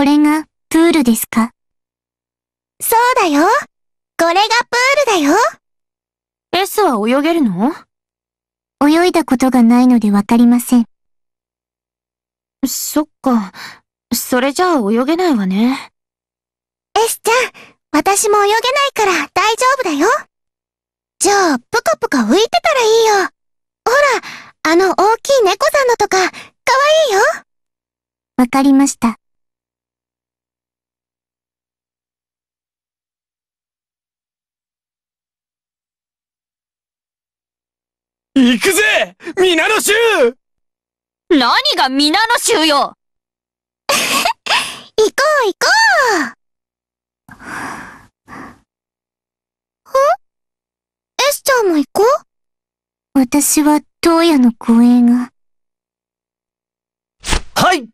これがプールですかそうだよ。これがプールだよ。S は泳げるの泳いだことがないのでわかりません。そっか。それじゃあ泳げないわね。S ちゃん、私も泳げないから大丈夫だよ。じゃあ、ぷかぷか浮いてたらいいよ。ほら、あの大きい猫さんのとか、かわいいよ。わかりました。行くぜ皆の衆何が皆の衆よ 行こう行こうえエスタゃんも行こう私は東野の護衛が。はい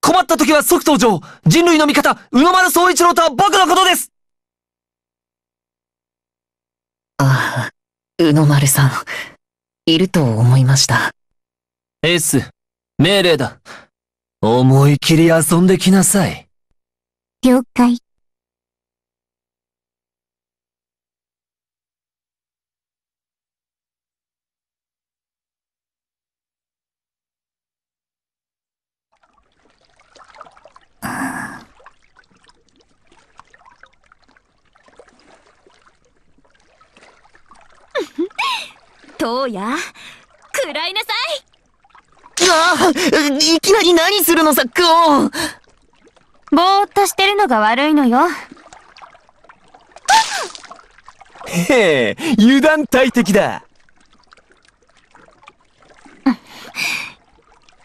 困った時は即登場人類の味方、宇野丸総一郎とは僕のなことですああ、宇野丸さん。いると思いました。エース、命令だ。思い切り遊んできなさい。了解。坊や食らいなさいああいきなり何するのさ、クオンぼーっとしてるのが悪いのよ。へえ、油断大敵だ。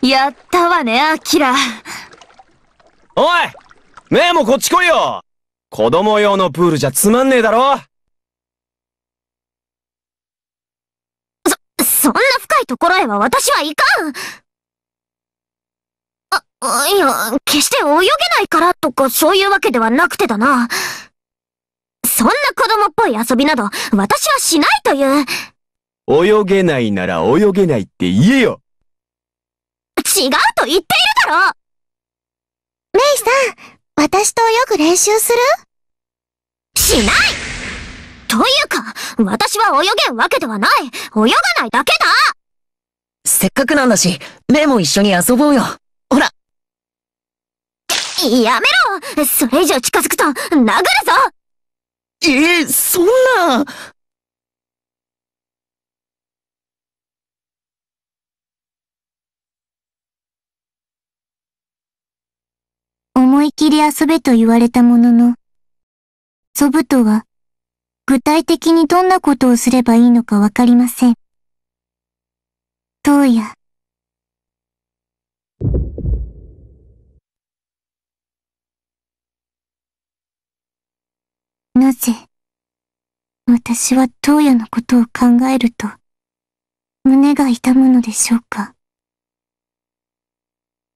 やったわね、アキラ。おい目もこっち来いよ子供用のプールじゃつまんねえだろそんな深いところへは私はいかんあ、いや、決して泳げないからとかそういうわけではなくてだな。そんな子供っぽい遊びなど私はしないという。泳げないなら泳げないって言えよ違うと言っているだろメイさん、私と泳ぐ練習するしないというか、私は泳げんわけではない泳がないだけだせっかくなんだし、目も一緒に遊ぼうよ。ほらやめろそれ以上近づくと、殴るぞええー、そんな。思い切り遊べと言われたものの、祖父とは具体的にどんなことをすればいいのかわかりません。当夜。なぜ、私は当夜のことを考えると、胸が痛むのでしょうか。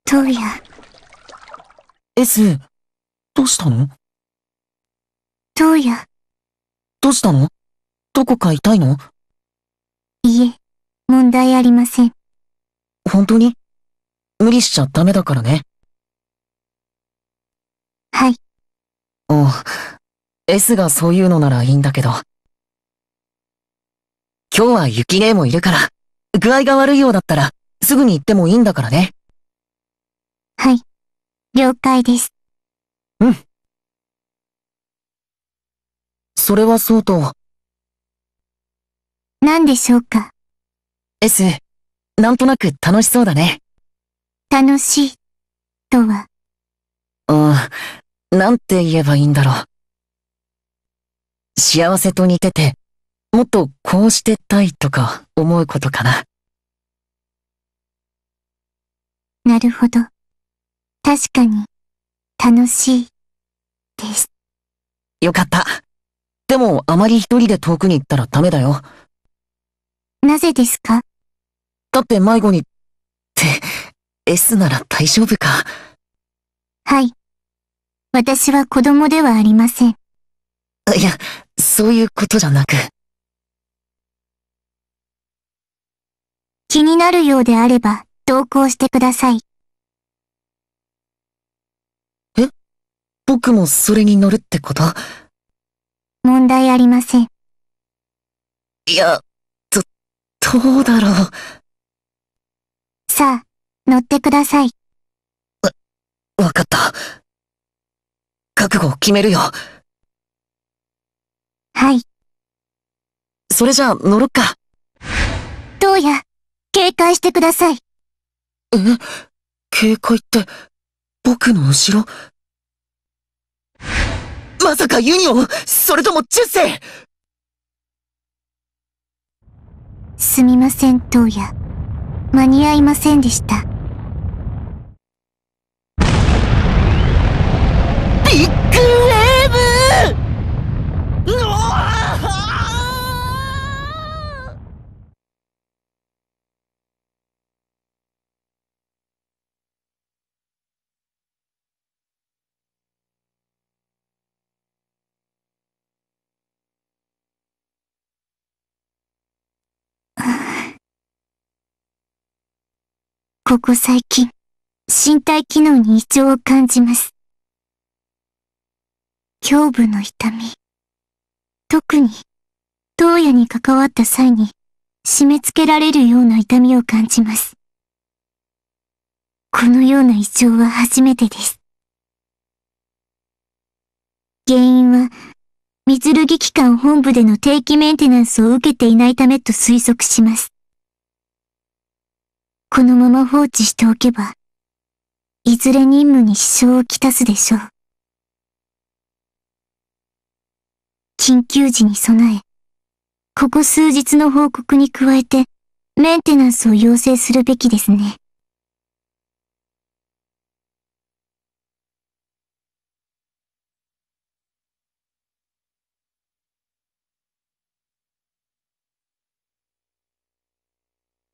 当夜。S、どうしたの当夜。どうしたのどこか痛いのいいえ、問題ありません。本当に無理しちゃダメだからね。はい。おう、S がそういうのならいいんだけど。今日は雪姉もいるから、具合が悪いようだったら、すぐに行ってもいいんだからね。はい。了解です。うん。それはそうと。何でしょうか ?S、なんとなく楽しそうだね。楽しい、とは。うん、なんて言えばいいんだろう。幸せと似てて、もっとこうしてたいとか思うことかな。なるほど。確かに、楽しい、です。よかった。でもあまり一人で遠くに行ったらダメだよ。なぜですかだって迷子に、って、S なら大丈夫か。はい。私は子供ではありません。いや、そういうことじゃなく。気になるようであれば、同行してください。え僕もそれに乗るってこと問題ありません。いや、ど、どうだろう。さあ、乗ってください。わ、わかった。覚悟を決めるよ。はい。それじゃあ乗ろっか。どうや、警戒してください。え警戒って、僕の後ろまさかユニオンそれとも10世すみません、うや間に合いませんでした。ここ最近、身体機能に異常を感じます。胸部の痛み。特に、当野に関わった際に、締め付けられるような痛みを感じます。このような異常は初めてです。原因は、水ルギ機関本部での定期メンテナンスを受けていないためと推測します。このまま放置しておけば、いずれ任務に支障をきたすでしょう。緊急時に備え、ここ数日の報告に加えて、メンテナンスを要請するべきですね。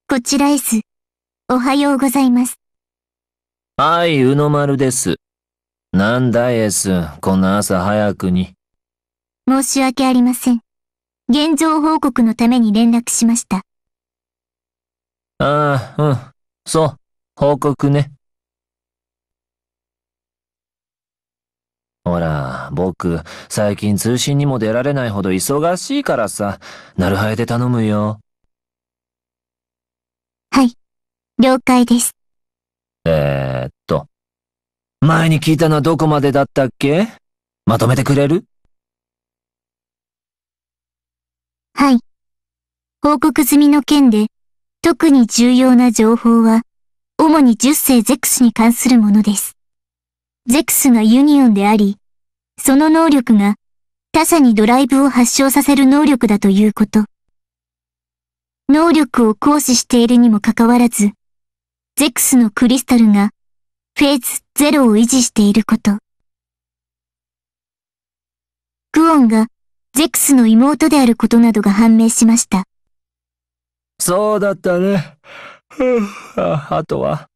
こちら S。おはようございます。はい、うの丸です。なんだエース、こんな朝早くに。申し訳ありません。現状報告のために連絡しました。ああ、うん。そう、報告ね。ほら、僕、最近通信にも出られないほど忙しいからさ、なるはえで頼むよ。了解です。えー、っと。前に聞いたのはどこまでだったっけまとめてくれるはい。報告済みの件で、特に重要な情報は、主に10世ゼクスに関するものです。ゼクスがユニオンであり、その能力が他者にドライブを発症させる能力だということ。能力を行使しているにもかかわらず、ゼクスのクリスタルがフェーズ0を維持していること。クオンがゼクスの妹であることなどが判明しました。そうだったね。ああとは。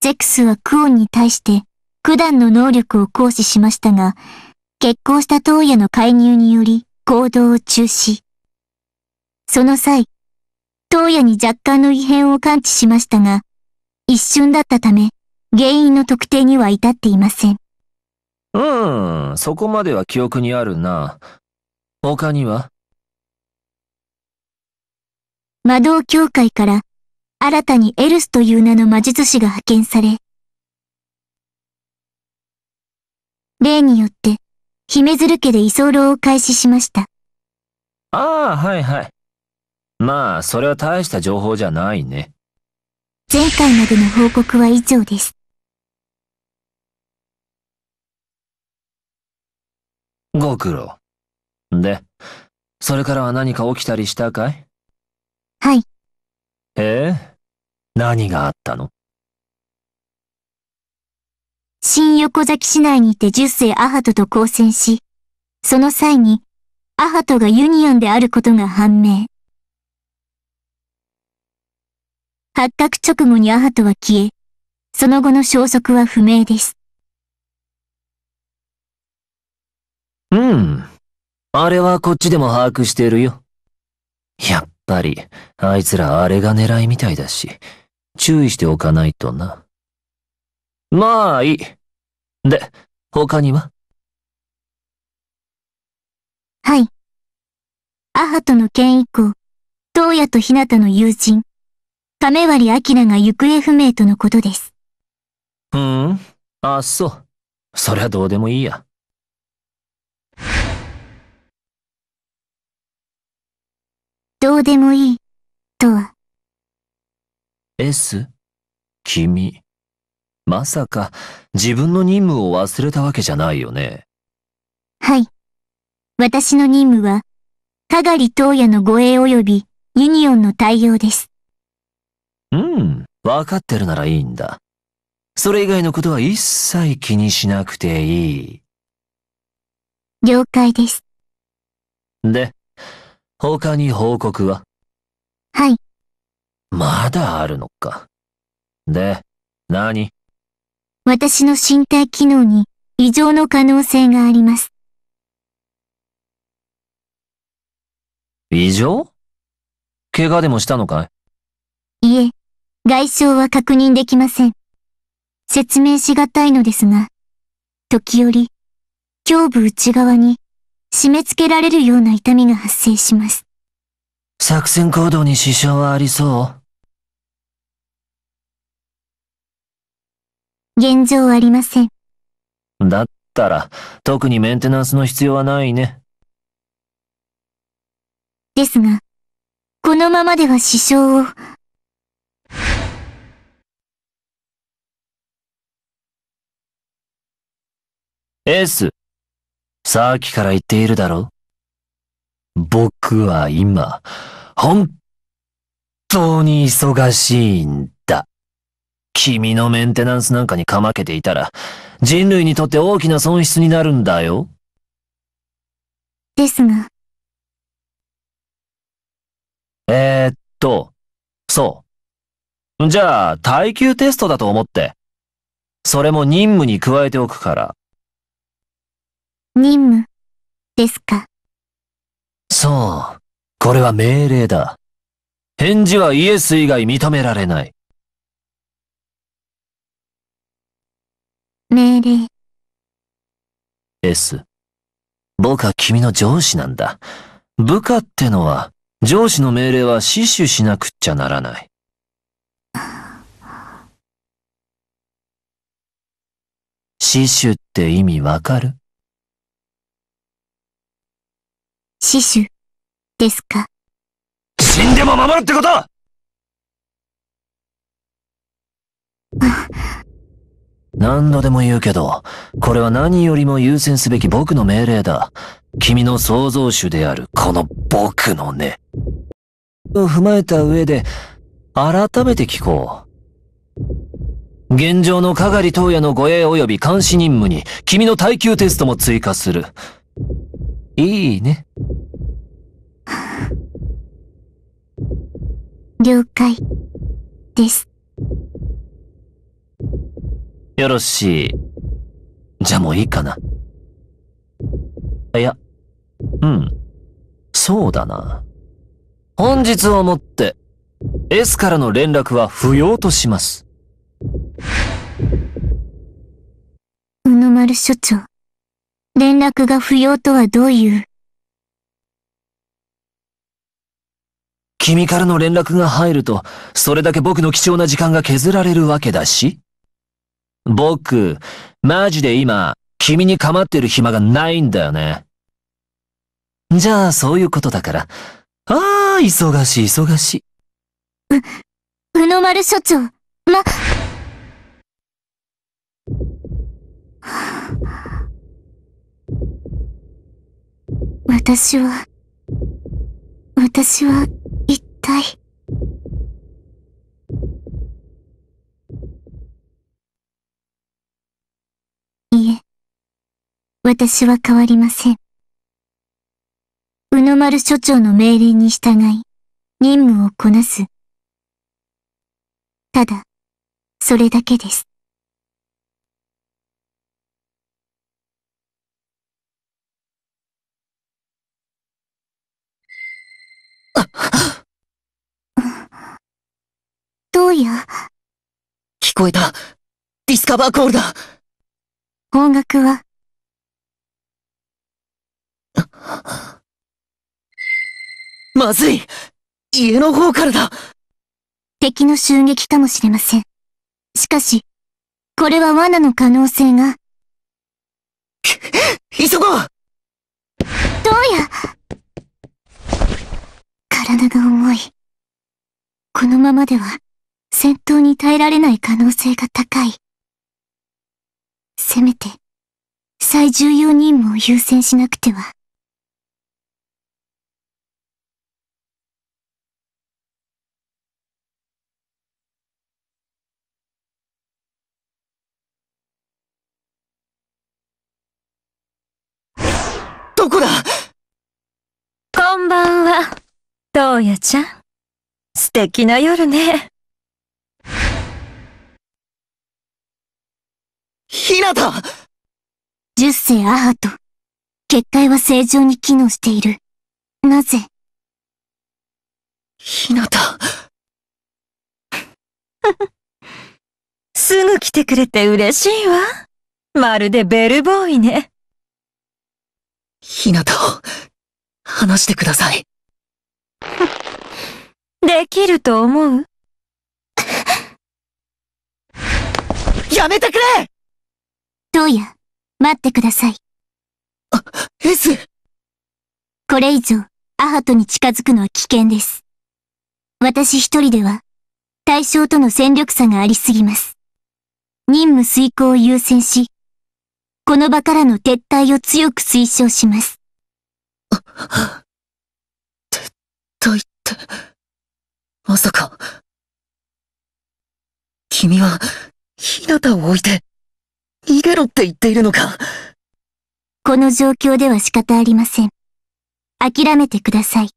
ゼクスはクオンに対して九段の能力を行使しましたが、結婚したトーの介入により行動を中止。その際、頭野に若干の異変を感知しましたが、一瞬だったため、原因の特定には至っていません。うーん、そこまでは記憶にあるな。他には魔導協会から、新たにエルスという名の魔術師が派遣され、例によって、姫鶴家で居候を開始しました。ああ、はいはい。まあ、それは大した情報じゃないね。前回までの報告は以上です。ご苦労。で、それからは何か起きたりしたかいはい。ええ何があったの新横崎市内にて10世アハトと交戦し、その際に、アハトがユニオンであることが判明。発覚直後にアハトは消え、その後の消息は不明です。うん。あれはこっちでも把握してるよ。やっぱり、あいつらあれが狙いみたいだし、注意しておかないとな。まあいい。で、他にははい。アハトの件以降、東野と日向の友人、亀割明が行方不明とのことです。ふーん、あっそう。そりゃどうでもいいや。どうでもいい、とは。S? 君。まさか、自分の任務を忘れたわけじゃないよね。はい。私の任務は、かがり東野の護衛及びユニオンの対応です。うん、わかってるならいいんだ。それ以外のことは一切気にしなくていい。了解です。で、他に報告ははい。まだあるのか。で、何私の身体機能に異常の可能性があります。異常怪我でもしたのかい外傷は確認できません。説明しがたいのですが、時折、胸部内側に締め付けられるような痛みが発生します。作戦行動に支障はありそう現状ありません。だったら、特にメンテナンスの必要はないね。ですが、このままでは支障を。エース、さっきから言っているだろ僕は今、本当に忙しいんだ。君のメンテナンスなんかにかまけていたら、人類にとって大きな損失になるんだよ。ですが。えー、っと、そう。じゃあ、耐久テストだと思って。それも任務に加えておくから。任務、ですか。そう。これは命令だ。返事はイエス以外認められない。命令。S。僕は君の上司なんだ。部下ってのは、上司の命令は死守しなくっちゃならない。死守って意味わかる死守、ですか。死んでも守るってこと何度でも言うけど、これは何よりも優先すべき僕の命令だ。君の創造主であるこの僕のね。を踏まえた上で、改めて聞こう。現状のかがり東野の護衛及び監視任務に、君の耐久テストも追加する。いいね。了解、です。よろしい。じゃあもういいかな。いや、うん。そうだな。本日をもって、S からの連絡は不要とします。宇野丸所長、連絡が不要とはどういう君からの連絡が入ると、それだけ僕の貴重な時間が削られるわけだし。僕、マジで今、君に構ってる暇がないんだよね。じゃあ、そういうことだから。ああ、忙しい、忙しい。う、うの丸所長、ま、私は、私は、一体。いえ、私は変わりません。宇野丸所長の命令に従い、任務をこなす。ただ、それだけです。う聞こえた。ディスカバーコールだ。音楽はまずい家の方からだ敵の襲撃かもしれません。しかし、これは罠の可能性が。急ごうどうや体が重い。このままでは、戦闘に耐えられない可能性が高い。せめて、最重要任務を優先しなくては。どこだこんばんは、トうやちゃん。素敵な夜ね。ひなた十世アハト。結界は正常に機能している。なぜひなた。すぐ来てくれて嬉しいわ。まるでベルボーイね。ひなたを、話してください。できると思うやめてくれトーヤ、待ってください。あ、S! これ以上、アハトに近づくのは危険です。私一人では、対象との戦力差がありすぎます。任務遂行を優先し、この場からの撤退を強く推奨します。あ、撤退って、まさか。君は、ひなたを置いて。逃げろって言っているのかこの状況では仕方ありません。諦めてください。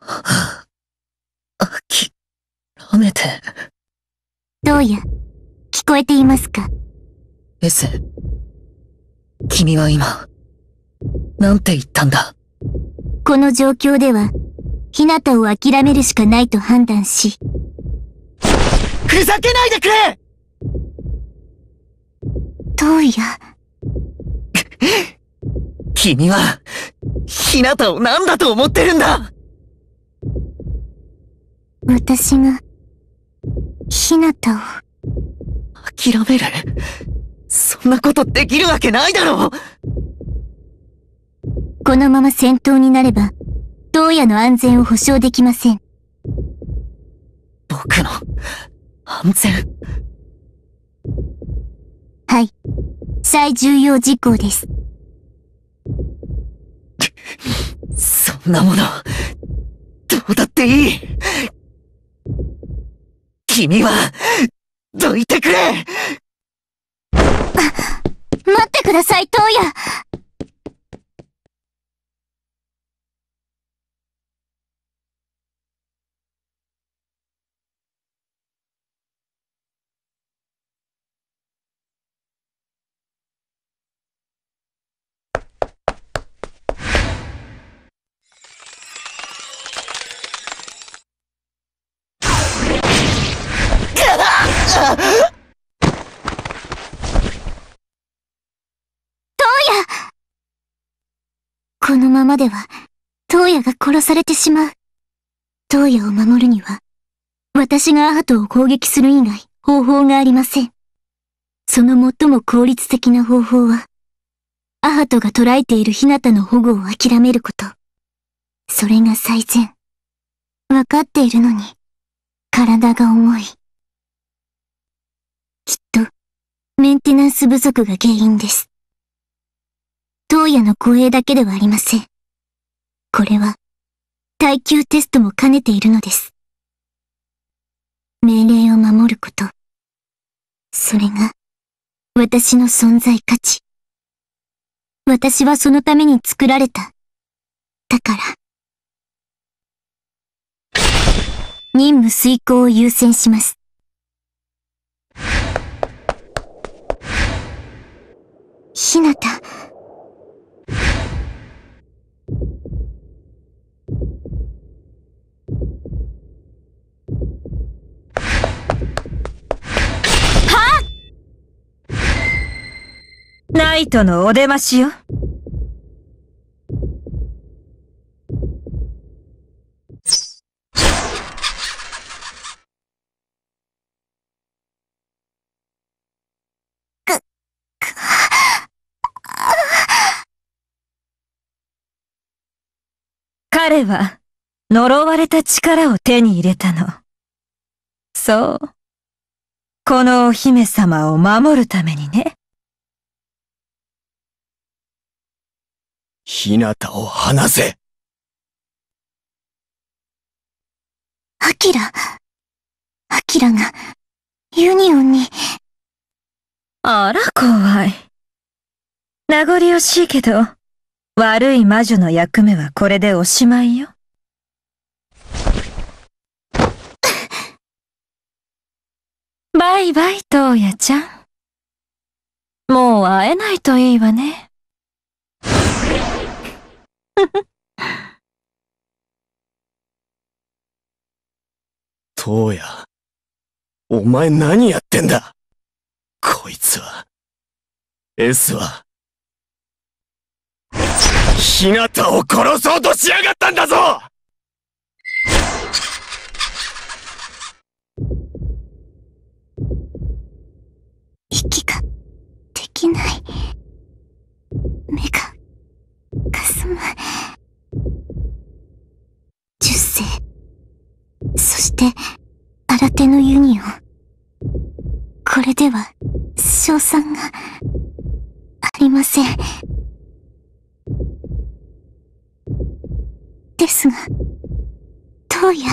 あき、諦めて。どうや、聞こえていますか ?S、君は今、なんて言ったんだこの状況では、ひなたを諦めるしかないと判断し。ふざけないでくれトウや。君は、ひなたを何だと思ってるんだ私が、ひなたを。諦めるそんなことできるわけないだろうこのまま戦闘になれば、東野の安全を保証できません。僕の安全はい。最重要事項です。そんなもの、どうだっていい君は、どいてくれ待ってください、トーヤまでは、東野が殺されてしまう。東野を守るには、私がアハトを攻撃する以外方法がありません。その最も効率的な方法は、アハトが捉えているヒナタの保護を諦めること。それが最善。わかっているのに、体が重い。きっと、メンテナンス不足が原因です。東夜の護衛だけではありません。これは、耐久テストも兼ねているのです。命令を守ること。それが、私の存在価値。私はそのために作られた。だから。任務遂行を優先します。ひなた。ナイトのお出ましよ。彼は呪われた力を手に入れたの。そう。このお姫様を守るためにね。ひなたを離せアキラ、アキラが、ユニオンに。あら、怖い。名残惜しいけど、悪い魔女の役目はこれでおしまいよ。バイバイ、トーヤちゃん。もう会えないといいわね。トウヤ、お前何やってんだこいつは、S は、ひなたを殺そうとしやがったんだぞ息ができない目がかすむそして、新手のユニオン。これでは、賞賛が、ありません。ですが、どうや、